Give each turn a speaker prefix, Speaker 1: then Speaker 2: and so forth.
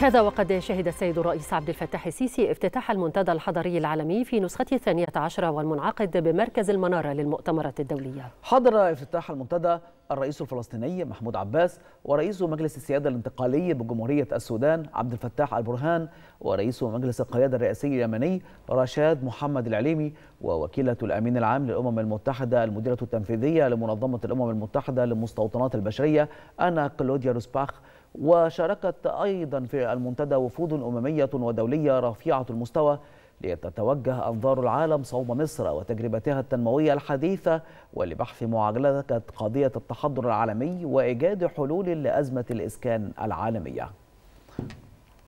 Speaker 1: هذا وقد شهد السيد الرئيس عبد الفتاح السيسي افتتاح المنتدى الحضري العالمي في نسخته الثانية عشرة والمنعقد بمركز المنارة للمؤتمرات الدولية حضر افتتاح
Speaker 2: المنتدى الرئيس الفلسطيني محمود عباس ورئيس مجلس السيادة الانتقالي بجمهورية السودان عبد الفتاح البرهان ورئيس مجلس القيادة الرئاسي اليمني رشاد محمد العليمي ووكيلة الأمين العام للأمم المتحدة المديرة التنفيذية لمنظمة الأمم المتحدة للمستوطنات البشرية أنا كلوديا روسباخ وشاركت أيضا في المنتدى وفود أممية ودولية رفيعة المستوى لتتوجه أنظار العالم صوب مصر وتجربتها التنموية الحديثة ولبحث معالجة قضية التحضر العالمي وإيجاد حلول لأزمة الإسكان العالمية